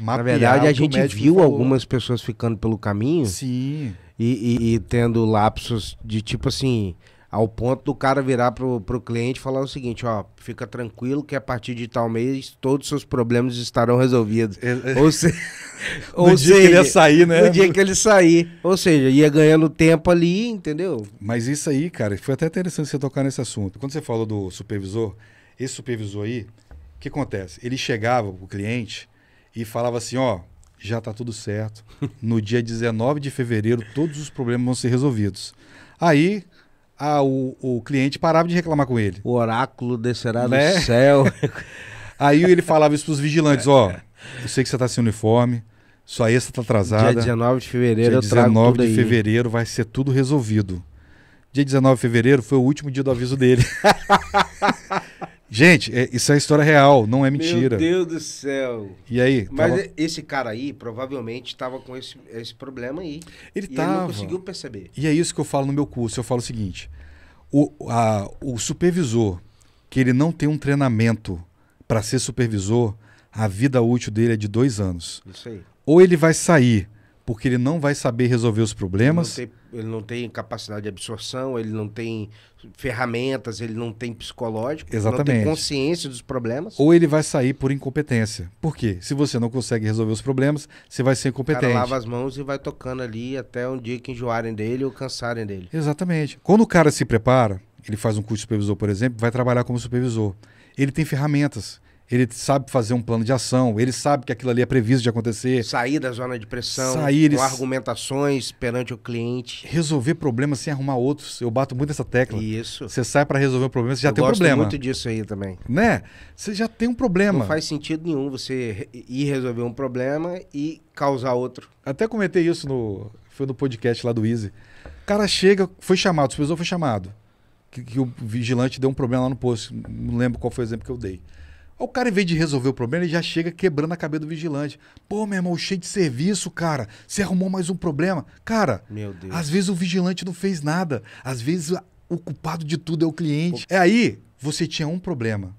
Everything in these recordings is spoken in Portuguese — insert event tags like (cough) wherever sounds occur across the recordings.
Mapear Na verdade, a gente viu falou. algumas pessoas ficando pelo caminho. Sim. E, e, e, tendo lapsos de tipo assim, ao ponto do cara virar pro, pro cliente e falar o seguinte, ó, fica tranquilo que a partir de tal mês todos os seus problemas estarão resolvidos. É, ou se, (laughs) ou seja, dia que ele ia sair, né? No dia que ele sair. Ou seja, ia ganhando tempo ali, entendeu? Mas isso aí, cara, foi até interessante você tocar nesse assunto. Quando você falou do supervisor, esse supervisor aí, o que acontece? Ele chegava, o cliente, e falava assim: ó, já está tudo certo. (laughs) No dia 19 de fevereiro, todos os problemas vão ser resolvidos. Aí a, o, o, cliente parava de reclamar com ele. O oráculo descerá né? do céu. (laughs) aí ele falava isso para os vigilantes: ó, eu sei que você está sem uniforme. Sua extra está atrasada. Dia 19 de fevereiro dia eu trago 19 de fevereiro vai ser tudo resolvido. Dia 19 de fevereiro foi o último dia do aviso dele. (laughs) Gente, é, isso é história real, não é mentira. Meu Deus do céu. E aí? Mas tava... esse cara aí provavelmente estava com esse, esse, problema aí. Ele estava. Ele não conseguiu perceber. E é isso que eu falo no meu curso. Eu falo o seguinte: o, a, o supervisor que ele não tem um treinamento para ser supervisor, a vida útil dele é de dois anos. Isso aí. Ou ele vai sair porque ele não vai saber resolver os problemas. Não tem ele não tem capacidade de absorção, ele não tem ferramentas, ele não tem psicológico, Exatamente. ele não tem consciência dos problemas. Ou ele vai sair por incompetência. Por quê? Se você não consegue resolver os problemas, você vai ser incompetente. O cara lava as mãos e vai tocando ali até um dia que enjoarem dele ou cansarem dele. Exatamente. Quando o cara se prepara, ele faz um curso de supervisor, por exemplo, vai trabalhar como supervisor. Ele tem ferramentas ele sabe fazer um plano de ação, ele sabe que aquilo ali é previsto de acontecer. Sair da zona de pressão, sair, com argumentações perante o cliente. Resolver problemas sem arrumar outros. Eu bato muito nessa tecla. Isso. Você sai para resolver um problema, você já Eu tem um problema. Eu gosto muito disso aí também. Né? Você já tem um problema. Não faz sentido nenhum você ir resolver um problema e causar outro. Até comentei isso no... Foi no podcast lá do Easy. O cara chega, foi chamado, o supervisor foi chamado. Que, que o vigilante deu um problema lá no posto. Não lembro qual foi o exemplo que eu dei o cara, em vez de resolver o problema, ele já chega quebrando a cabeça do vigilante. Pô, meu irmão, cheio de serviço, cara. Você arrumou mais um problema. Cara, meu Deus. às vezes o vigilante não fez nada. Às vezes o culpado de tudo é o cliente. Pô. É aí, você tinha um problema,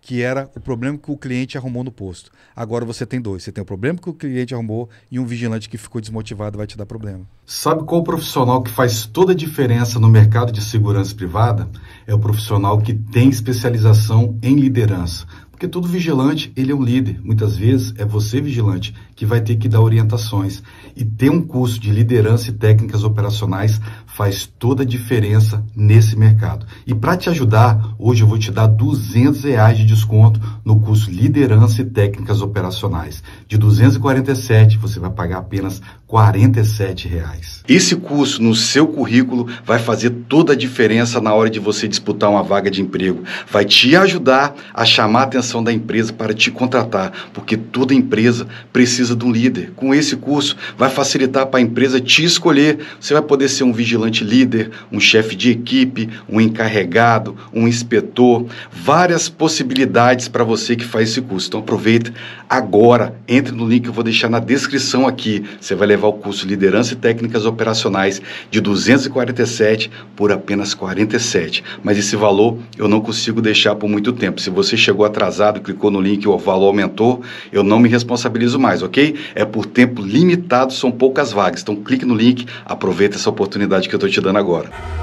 que era o problema que o cliente arrumou no posto. Agora você tem dois. Você tem o problema que o cliente arrumou e um vigilante que ficou desmotivado vai te dar problema. Sabe qual profissional que faz toda a diferença no mercado de segurança privada? É o profissional que tem especialização em liderança. Porque todo vigilante, ele é um líder. Muitas vezes é você, vigilante, que vai ter que dar orientações. E ter um curso de liderança e técnicas operacionais faz toda a diferença nesse mercado. E para te ajudar, hoje eu vou te dar 200 reais de desconto no curso Liderança e Técnicas Operacionais. De 247, você vai pagar apenas R$ 47. Reais. Esse curso no seu currículo vai fazer toda a diferença na hora de você disputar uma vaga de emprego. Vai te ajudar a chamar a atenção da empresa para te contratar, porque toda empresa precisa de um líder. Com esse curso, vai facilitar para a empresa te escolher. Você vai poder ser um vigilante líder, um chefe de equipe, um encarregado, um inspetor, várias possibilidades para você você que faz esse curso. Então aproveita agora, entre no link que eu vou deixar na descrição aqui. Você vai levar o curso Liderança e Técnicas Operacionais de 247 por apenas 47. Mas esse valor eu não consigo deixar por muito tempo. Se você chegou atrasado, clicou no link e o valor aumentou, eu não me responsabilizo mais, ok? É por tempo limitado, são poucas vagas. Então clique no link, aproveita essa oportunidade que eu estou te dando agora.